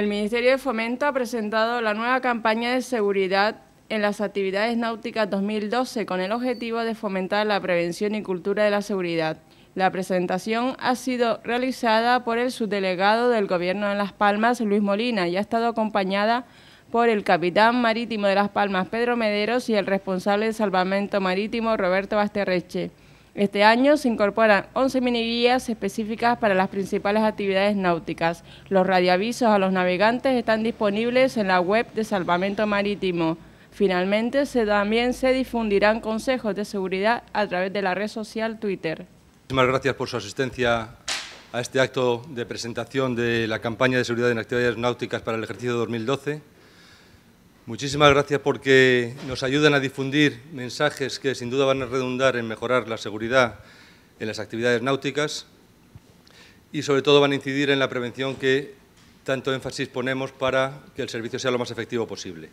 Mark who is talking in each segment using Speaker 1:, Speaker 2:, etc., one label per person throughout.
Speaker 1: El Ministerio de Fomento ha presentado la nueva campaña de seguridad en las actividades náuticas 2012 con el objetivo de fomentar la prevención y cultura de la seguridad. La presentación ha sido realizada por el subdelegado del Gobierno de Las Palmas, Luis Molina, y ha estado acompañada por el capitán marítimo de Las Palmas, Pedro Mederos, y el responsable de salvamento marítimo, Roberto Basterreche. Este año se incorporan 11 guías específicas para las principales actividades náuticas. Los radioavisos a los navegantes están disponibles en la web de Salvamento Marítimo. Finalmente, se, también se difundirán consejos de seguridad a través de la red social Twitter.
Speaker 2: Muchísimas gracias por su asistencia a este acto de presentación de la campaña de seguridad en actividades náuticas para el ejercicio 2012. Muchísimas gracias porque nos ayudan a difundir mensajes que sin duda van a redundar en mejorar la seguridad en las actividades náuticas y sobre todo van a incidir en la prevención que tanto énfasis ponemos para que el servicio sea lo más efectivo posible.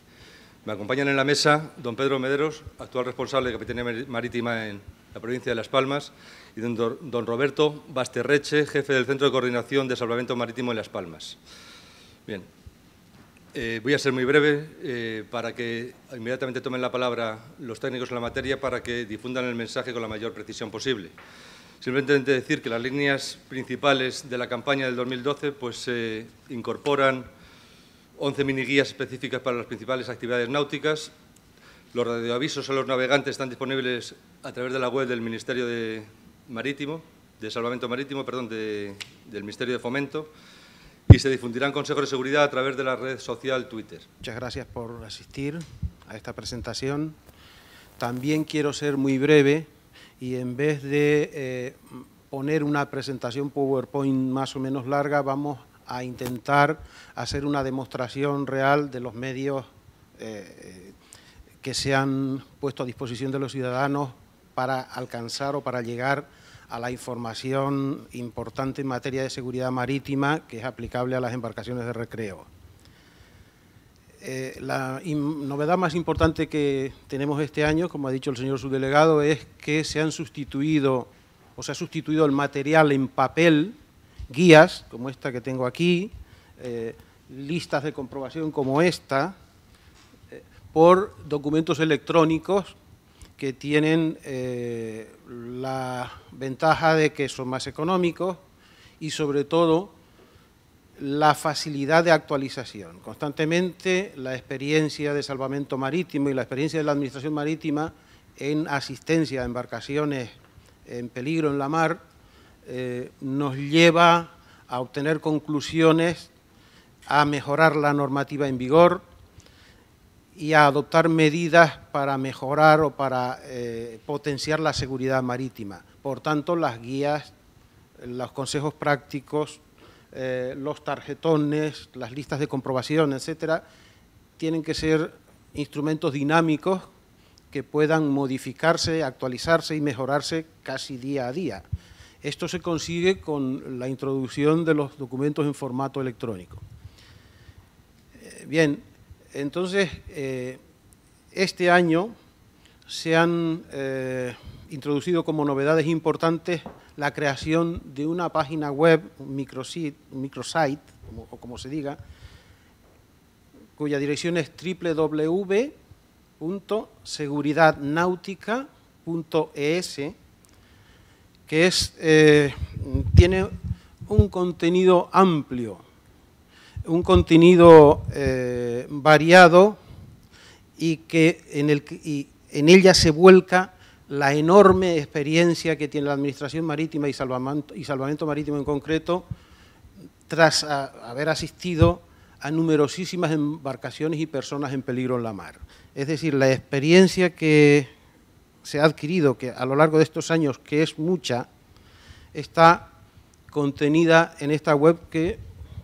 Speaker 2: Me acompañan en la mesa don Pedro Mederos, actual responsable de Capitanía Marítima en la provincia de Las Palmas, y don Roberto Basterreche, jefe del Centro de Coordinación de Salvamento Marítimo en Las Palmas. Bien, eh, voy a ser muy breve eh, para que inmediatamente tomen la palabra los técnicos en la materia para que difundan el mensaje con la mayor precisión posible. Simplemente decir que las líneas principales de la campaña del 2012 pues, incorporan 11 miniguías específicas para las principales actividades náuticas. Los radioavisos a los navegantes están disponibles a través de la web del Ministerio de Marítimo, de Salvamento Marítimo, perdón, del Ministerio de Fomento y se difundirán consejos de seguridad a través de la red social Twitter.
Speaker 3: Muchas gracias por asistir a esta presentación. También quiero ser muy breve y en vez de eh, poner una presentación PowerPoint más o menos larga, vamos a intentar hacer una demostración real de los medios eh, que se han puesto a disposición de los ciudadanos para alcanzar o para llegar a a la información importante en materia de seguridad marítima que es aplicable a las embarcaciones de recreo. Eh, la novedad más importante que tenemos este año, como ha dicho el señor subdelegado, es que se han sustituido o se ha sustituido el material en papel, guías como esta que tengo aquí, eh, listas de comprobación como esta, eh, por documentos electrónicos que tienen eh, la ventaja de que son más económicos y sobre todo la facilidad de actualización. Constantemente la experiencia de salvamento marítimo y la experiencia de la administración marítima en asistencia a embarcaciones en peligro en la mar eh, nos lleva a obtener conclusiones, a mejorar la normativa en vigor, y a adoptar medidas para mejorar o para eh, potenciar la seguridad marítima. Por tanto, las guías, los consejos prácticos, eh, los tarjetones, las listas de comprobación, etcétera, tienen que ser instrumentos dinámicos que puedan modificarse, actualizarse y mejorarse casi día a día. Esto se consigue con la introducción de los documentos en formato electrónico. Eh, bien, entonces, eh, este año se han eh, introducido como novedades importantes la creación de una página web, un microsite, como, o como se diga, cuya dirección es www.seguridadnautica.es, que es, eh, tiene un contenido amplio un contenido eh, variado y que en, ella se vuelca la enorme experiencia que tiene la Administración Marítima y Salvamento, Marítimo en concreto, tras haber asistido a numerosísimas embarcaciones y personas en peligro en la mar. Es decir, la experiencia que se ha adquirido que a lo largo de estos años, que es mucha, está contenida en esta web que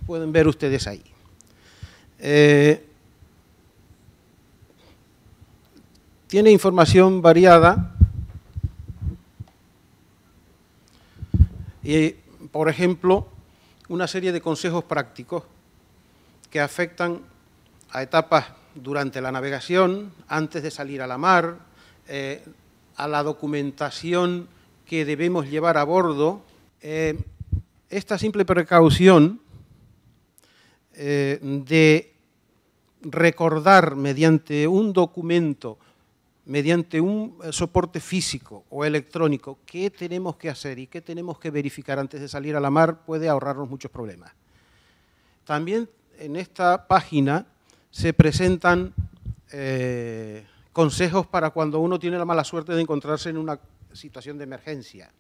Speaker 3: pueden ver ustedes ahí. Eh, tiene información variada. Y, por ejemplo, una serie de consejos prácticos que afectan a etapas durante la navegación, antes de salir a la mar, eh, a la documentación que debemos llevar a bordo. Eh, esta simple precaución eh, de recordar mediante un documento, mediante un soporte físico o electrónico, qué tenemos que hacer y qué tenemos que verificar antes de salir a la mar, puede ahorrarnos muchos problemas. También en esta página se presentan eh, consejos para cuando uno tiene la mala suerte de encontrarse en una situación de emergencia.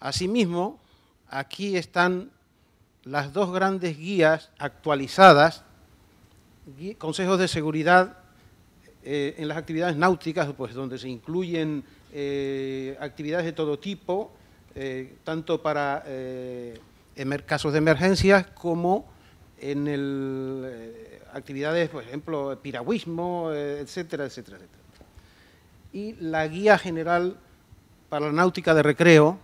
Speaker 3: Asimismo, aquí están las dos grandes guías actualizadas, consejos de seguridad eh, en las actividades náuticas, pues donde se incluyen eh, actividades de todo tipo, eh, tanto para casos de emergencias como en el, actividades, por ejemplo, piragüismo, etcétera, etcétera, etcétera. Y la guía general para la náutica de recreo,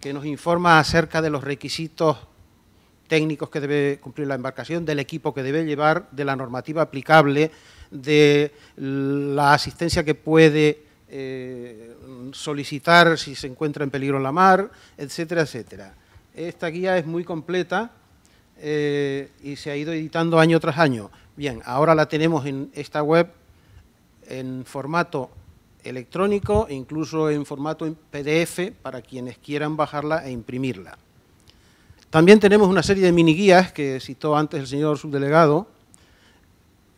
Speaker 3: que nos informa acerca de los requisitos técnicos que debe cumplir la embarcación, del equipo que debe llevar, de la normativa aplicable, de la asistencia que puede eh, solicitar si se encuentra en peligro en la mar, etcétera, etcétera. Esta guía es muy completa eh, y se ha ido editando año tras año. Bien, ahora la tenemos en esta web en formato electrónico, incluso en formato PDF para quienes quieran bajarla e imprimirla. También tenemos una serie de miniguías que citó antes el señor subdelegado,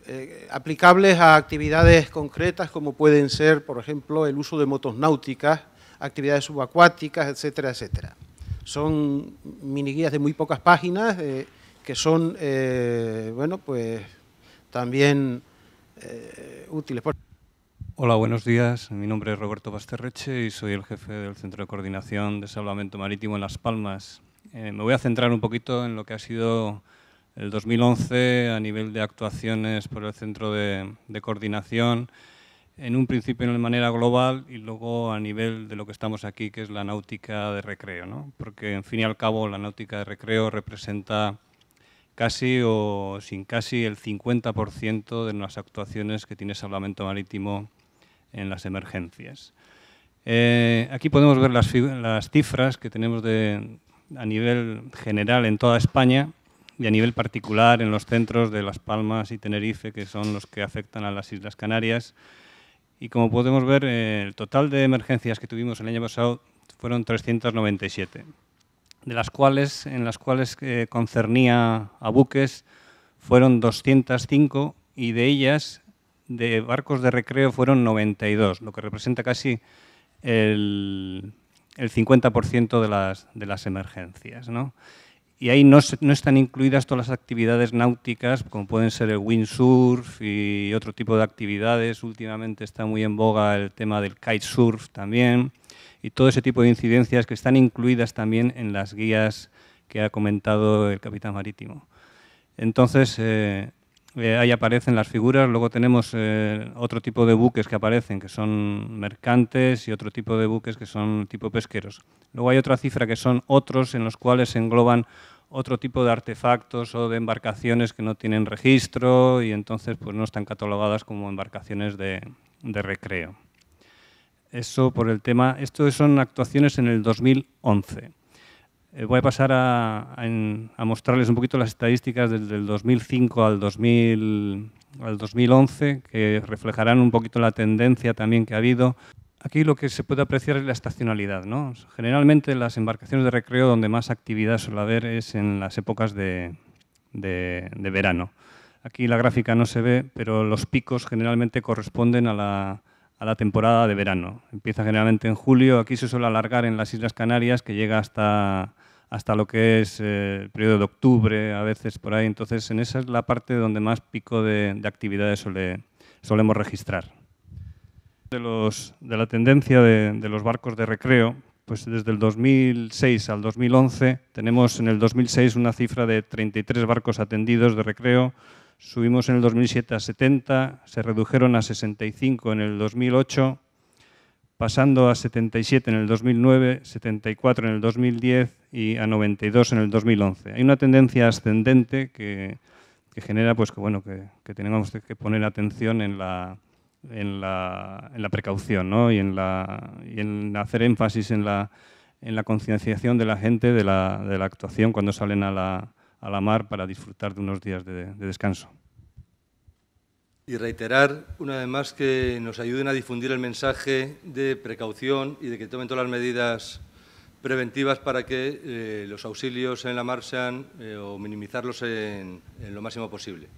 Speaker 3: eh, aplicables a actividades concretas como pueden ser, por ejemplo, el uso de motos náuticas, actividades subacuáticas, etcétera, etcétera. Son mini guías de muy pocas páginas eh, que son, eh, bueno, pues también útiles.
Speaker 1: Hola, buenos días. Mi nombre es Roberto Basterreche y soy el jefe del Centro de Coordinación de Salvamento Marítimo en Las Palmas. Eh, me voy a centrar un poquito en lo que ha sido el 2011 a nivel de actuaciones por el Centro de, Coordinación, en un principio de manera global y luego a nivel de lo que estamos aquí, que es la náutica de recreo, porque en fin y al cabo la náutica de recreo representa casi o sin casi el 50% de las actuaciones que tiene Salvamento Marítimo en las emergencias. Eh, aquí podemos ver las, cifras que tenemos de, a nivel general en toda España y a nivel particular en los centros de Las Palmas y Tenerife, que son los que afectan a las Islas Canarias. Y como podemos ver, eh, el total de emergencias que tuvimos el año pasado fueron 397, de las cuales, en las cuales eh, concernía a buques fueron 205 y de ellas de barcos de recreo fueron 92, lo que representa casi el el 50% de las, de las emergencias. ¿no? y ahí no, no, están incluidas todas las actividades náuticas, como pueden ser el windsurf y otro tipo de actividades. Últimamente está muy en boga el tema del kitesurf también, y todo ese tipo de incidencias que están incluidas también en las guías que ha comentado el capitán marítimo. Entonces, eh, eh, ahí aparecen las figuras. Luego tenemos eh, otro tipo de buques que aparecen, que son mercantes, y otro tipo de buques que son tipo pesqueros. Luego hay otra cifra que son otros, en los cuales se engloban otro tipo de artefactos o de embarcaciones que no tienen registro y entonces pues, no están catalogadas como embarcaciones de, de recreo. Eso por el tema. Esto son actuaciones en el 2011. Eh, voy a pasar a, mostrarles un poquito las estadísticas desde el 2005 al, 2011, que reflejarán un poquito la tendencia también que ha habido. Aquí lo que se puede apreciar es la estacionalidad. ¿no? Generalmente las embarcaciones de recreo donde más actividad suele haber es en las épocas de verano. Aquí la gráfica no se ve, pero los picos generalmente corresponden a la, a la temporada de verano. Empieza generalmente en julio, aquí se suele alargar en las Islas Canarias, que llega hasta, hasta lo que es eh, el periodo de octubre, a veces por ahí. Entonces, en esa es la parte donde más pico de, actividades solemos registrar. De, los, de la tendencia de, de los barcos de recreo, pues desde el 2006 al 2011 tenemos en el 2006 una cifra de 33 barcos atendidos de recreo, subimos en el 2007 a 70, se redujeron a 65 en el 2008, pasando a 77 en el 2009, 74 en el 2010 y a 92 en el 2011. Hay una tendencia ascendente que, genera pues, que, bueno, que, que, tenemos que poner atención en la, en la, en la precaución ¿no? y, en la, y en hacer énfasis en la, en la concienciación de la gente de la, de la actuación cuando salen a la, a la mar para disfrutar de unos días de, descanso.
Speaker 2: Y reiterar una vez más que nos ayuden a difundir el mensaje de precaución y de que tomen todas las medidas preventivas para que eh, los auxilios en la mar sean eh, o minimizarlos en lo máximo posible.